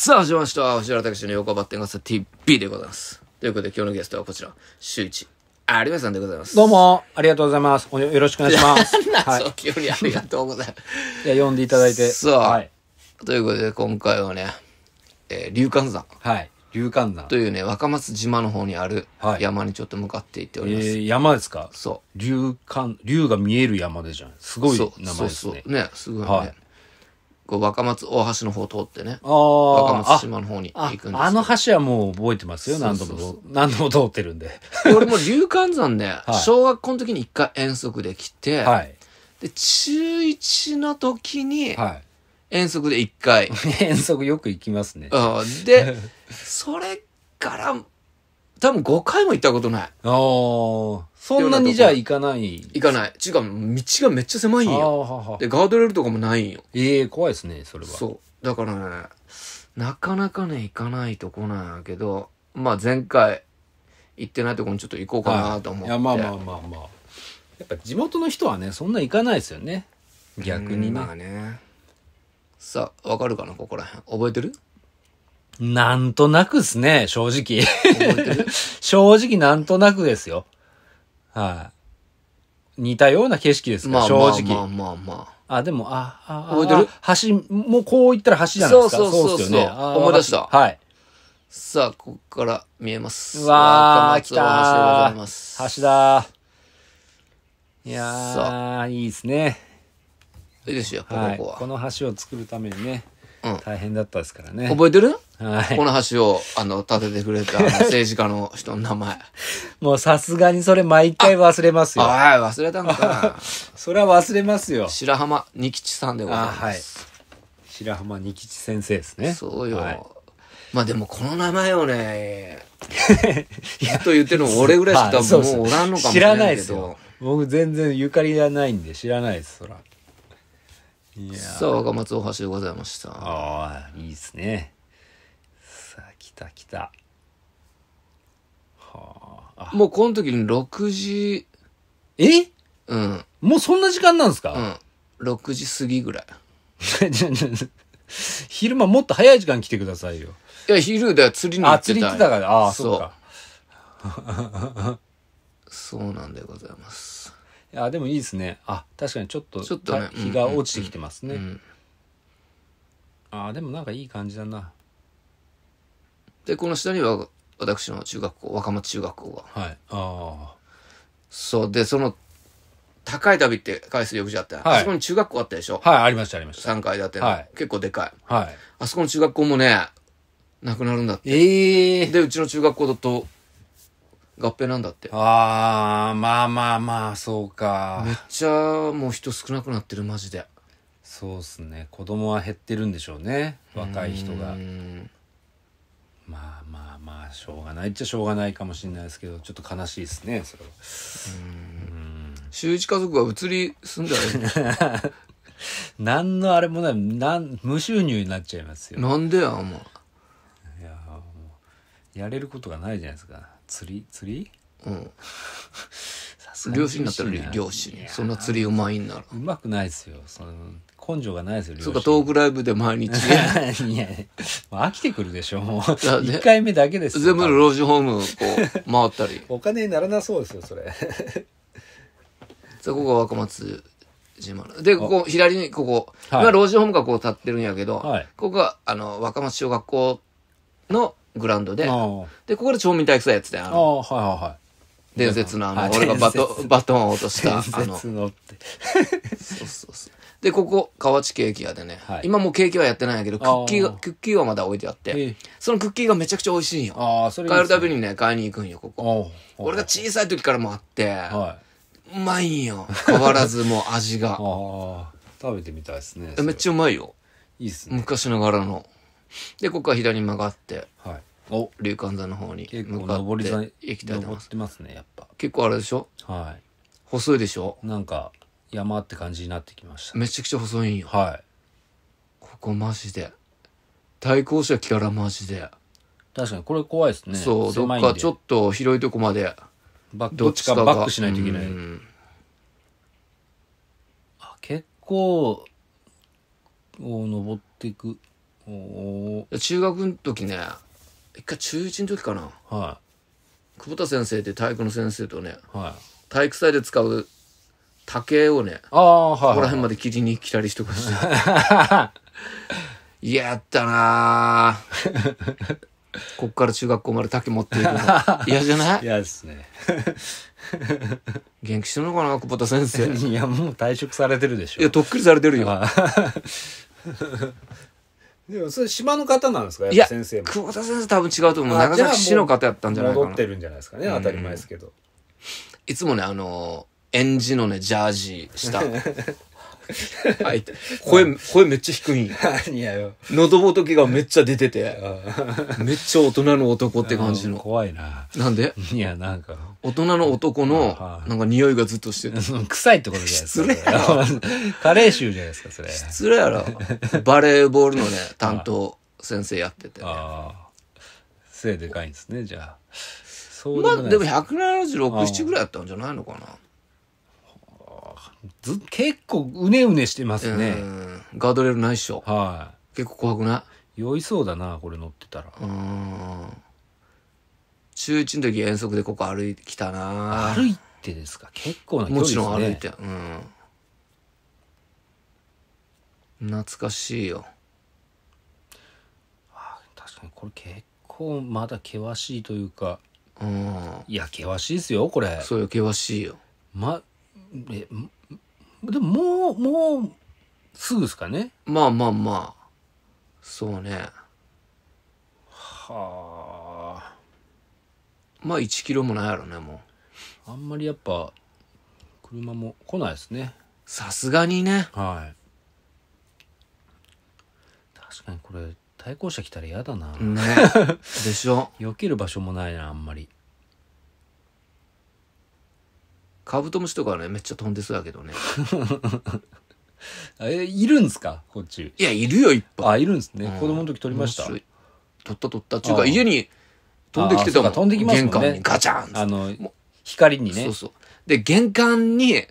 さあ、始まりました。星原拓の横バッテンガス TV でございます。ということで、今日のゲストはこちら、イチ、有馬さんでございます。どうも、ありがとうございます。よろしくお願いします。はい、急にありがとうございます。いや、呼んでいただいて。そう。はい、ということで、今回はね、えー、龍寒山。はい。龍巻山。というね、若松島の方にある山にちょっと向かっていっております。はい、えー、山ですかそう。龍巻、龍が見える山でじゃん。すごい名前ですね。そうそうね、すごいね。はいこう若松大橋の方通ってね。若松島の方に行くんですけどあの橋はもう覚えてますよ。何度も、そうそうそう何度も通ってるんで。俺も龍巻山で、小学校の時に一回遠足で来て、はい、で、中1の時に、遠足で一回。遠足よく行きますね。で、それから、多分5回も行ったことない。ああ。そんなにじゃあ行かない行かない。ちゅうか、道がめっちゃ狭いんよ。で、ガードレールとかもないんよ。ええ怖いですね、それは。そう。だからね、なかなかね、行かないとこなんやけど、まあ前回行ってないとこにちょっと行こうかなと思って。はいいや、まあまあまあまあ。やっぱ地元の人はね、そんな行かないですよね。逆にね。まあね。さあ、わかるかなここら辺。覚えてるなんとなくですね、正直。正直なんとなくですよ。はい、似たような景色ですから、まあ、正直。まあまあまあ、まあ。あ、でも、あ、あ、覚えてる橋、もうこう行ったら橋じゃないですかそうそうそうそう。ね、思い出した。はい。さあ、ここから見えます。うわあ、来たー。橋だいやー、いいですね。いいですよ、ここは、はい、この橋を作るためにね。大変だったですからね。覚えてるはい。この橋を、あの、立ててくれた 政治家の人の名前。もうさすがにそれ毎回忘れますよ。はい、忘れたのか それは忘れますよ。白浜仁吉さんでございます。はい。白浜仁吉先生ですね。そうよ。はい、まあでもこの名前をね、や っと言ってるの俺ぐらいしかもうおらんのかもしれないけど。僕全然ゆかりがないんで知らないです、そら。さあ、若松大橋でございました。ああ、いいっすね。さあ、来た来た。はあ。もうこの時に6時、えうん。もうそんな時間なんですうか、ん。6時過ぎぐらい。じゃじゃ昼間もっと早い時間来てくださいよ。いや、昼では釣りに行ってた釣り行ってたから。ああ、そうか。そうなんでございます。あでもいいですねあ確かにちょっとちょっとね日が落ちてきてますね、うん、あでもなんかいい感じだなでこの下には私の中学校若松中学校がはいああそうでその高い旅って海水浴場あって、はい、あそこに中学校あったでしょはいありましたありました3階建ての、はい、結構でかい、はい、あそこの中学校もねなくなるんだってええー、でうちの中学校だと合併なんだって。ああ、まあまあまあ、そうか。めっちゃもう人少なくなってる、マジで。そうっすね。子供は減ってるんでしょうね。若い人が。まあまあまあ、しょうがないっちゃしょうがないかもしれないですけど、ちょっと悲しいですね、それは。うん。週一家族は移り住んじゃな何のあれもない、なん、無収入になっちゃいますよ。なんでや、お前。いや、もう、やれることがないじゃないですか。釣り釣りうん さすがに漁師になったら漁師そんな釣りうまいんならうまくないですよその根性がないですよそうかトークライブで毎日 いやいや飽きてくるでしょもう1回目だけです全部老人ホームこう回ったり お金にならなそうですよそれそこが若松島のでここ左にここ、はい今老人ホームがこう立ってるんやけど、はいここがあの若松小学校のグラウンドで、で、ここで町民体育祭やってたよ。ああ、はいはいはい。伝説のあの、俺がバトバトンを落とした。伝説のって。そうそうそう。で、ここ、河内ケーキ屋でね、今もうケーキはやってないんやけど、クッキーが、クッキーはまだ置いてあって、そのクッキーがめちゃくちゃ美味しいんよ。あそれ買えるたびにね、買いに行くんよ、ここ。俺が小さい時からもあって、うまいんよ。変わらずもう味が。食べてみたいですね。めっちゃうまいよ。いいっすね。昔ながらの。で、ここは左に曲がって、はい、お龍観山の方に結向構かっり山行きたいと思まっすてますねやっぱ結構あれでしょはい細いでしょいなんか山って感じになってきましためちゃくちゃ細いんよはいここマジで対向車来たらマジで、確かにこれ怖いですねそうどっかちょっと広いとこまでバックどっちかがバックしないといけないあ結構お登っていくお中学の時ね一回中1の時かな、はい、久保田先生って体育の先生とね、はい、体育祭で使う竹をね、あはい、ここら辺まで切りに来たりしてください。やったな こっから中学校まで竹持っていくの。嫌じゃない嫌ですね。元気してるのかな、久保田先生。いや、もう退職されてるでしょ。いや、とっくりされてるよ。でもそれ島の方なんですかいや先生も久保田先生多分違うと思う長崎市の方やったんじゃないかな戻ってるんじゃないですかね当たり前ですけど、いつもねあの演じのねジャージした はい。声、声めっちゃ低いん何やよ。喉仏がめっちゃ出てて。めっちゃ大人の男って感じの。怖いな。なんでいや、なんか。大人の男の、なんか匂いがずっとしてる。臭いってことじゃないですか。失礼やろ。カレー臭じゃないですか、それ。失礼やろ。バレーボールのね、担当先生やってて、ああ。背でかいんですね、じゃあ。そうまあ、でも176、7ぐらいあったんじゃないのかな。ず結構うねうねしてますね。ガードレールないっしょ。はい。結構怖くない酔いそうだな、これ乗ってたら。うん。中1の時遠足でここ歩いてきたな歩いてですか結構な距離ですね。もちろん歩いて。うん。懐かしいよ。あ確かにこれ結構まだ険しいというか。うん。いや、険しいですよ、これ。そうよ、険しいよ。ま、え、でももう、もう、すぐですかね。まあまあまあ。そうね。はあ。まあ1キロもないやろね、もう。あんまりやっぱ、車も来ないですね。さすがにね。はい。確かにこれ、対向車来たら嫌だな。ね。でしょ。避ける場所もないな、あんまり。カブトムシとかはね、めっちゃ飛んでそうだけどね。え、いるんすかこっいや、いるよ、いっぱい。あ、いるんですね。子供の時撮りました。面取った取った。ちゅうか、家に飛んできてたもん。飛んできますもんね玄関にガチャンあの光にねそう。そう。で、玄関に、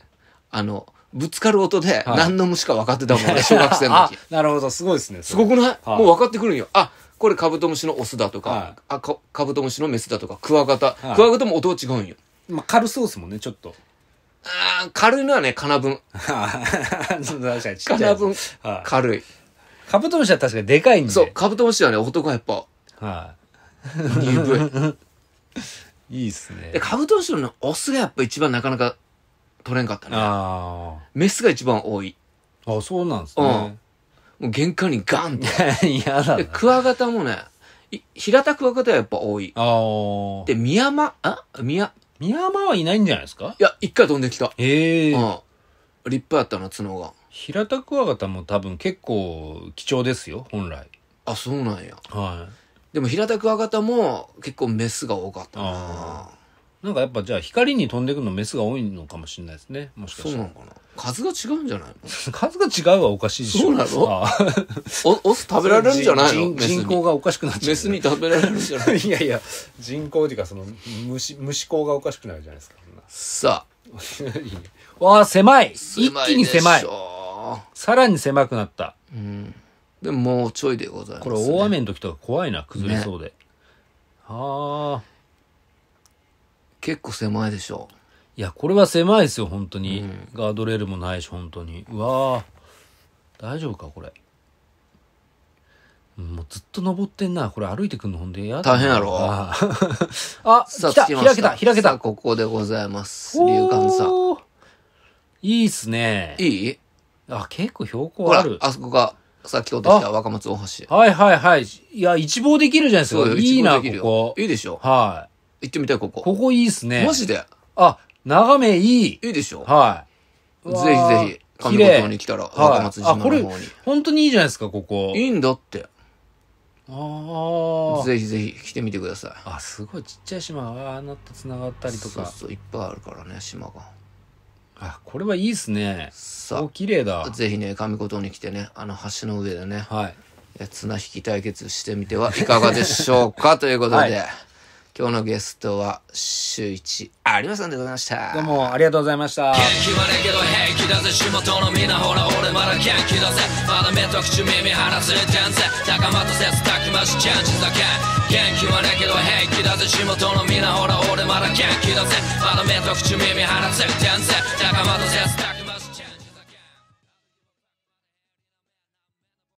あの、ぶつかる音で何の虫か分かってたもんね、小学生の時。なるほど、すごいですね。すごくない、もう分かってくるんよ。あ、これカブトムシのオスだとか、あカブトムシのメスだとか、クワガタ。クワガタも音は違うんよ。まあ、軽そうですもんね、ちょっと。ああ、軽いのはね、金分。確かにちっちゃい。金分、軽い。カブトムシは確かにでかいんで。そう、カブトムシはね、男はやっぱ。はい、鈍い。いいっすね。で、カブトムシのオスがやっぱ一番なかなか取れんかったね。ああ。メスが一番多い。あそうなんですね。うん。もう玄関にガンって。嫌だな。クワガタもね、平たクワガタはやっぱ多い。ああ。で、ミヤマ、あミヤ、ヤマはいないんじゃないですかいや、一回飛んできた。ええうん。立派やったな、角が。平田クワガタも多分結構貴重ですよ、本来。あ、そうなんや。はい。でも平田クワガタも結構メスが多かったなあ。なんかやっぱじゃあ光に飛んでくのメスが多いのかもしれないですね。もしかそしうなの。かな数が違うんじゃないの数が違うはおかしいでしょ。そうなの おオス食べられるんじゃないの人人口がおかしくなっちゃう。メスに食べられるんじゃない いやいや、人口っていうかその虫、虫口がおかしくなるじゃないですか。さあそんなわあ、狭い一気に狭い。さらに狭くなった。うんでももうちょいでございますこれ大雨の時とか怖いな、崩れそうで。はあ。結構狭いでしょ。いや、これは狭いですよ、本当に。うん、ガードレールもないし、本当に。うわ大丈夫か、これ。もうずっと登ってんな。これ歩いてくんの、ほんでや。大変やろ。あ、さあ来た開けた、開けた。ここでございます。龍巻さん。いいっすね。いいあ、結構標高ある。あそこが、さっき落とした若松大橋。はいはいはい。いや、一望できるじゃないですか。いいな、ここ。いいでしょ。はい。行ってみたい、ここ。ここいいっすね。マジで。あ、眺めいい。いいでしょはい。ぜひぜひ、神子島に来たら、若松島の方に。本当にいいじゃないですか、ここ。いいんだって。ああ。ぜひぜひ来てみてください。あ、すごいちっちゃい島がああなって繋がったりとか。そうそう、いっぱいあるからね、島が。あ、これはいいっすね。さあ。綺麗だ。ぜひね、上五島に来てね、あの橋の上でね。はい。綱引き対決してみてはいかがでしょうか ということで。はい今日のゲストは、周一有馬さんでございました。どうもありがとうございました。元気はねけど平気だぜ、仕事のみんなほら俺まだ元気だぜ。まだ目と口耳鼻ついてんぜ。仲間とせずたくましチェンジだけ。元気はねけど平気だぜ、仕事のみんなほら俺まだ元気だぜ。まだ目と口耳鼻ついてんぜ。仲間とせずたくまし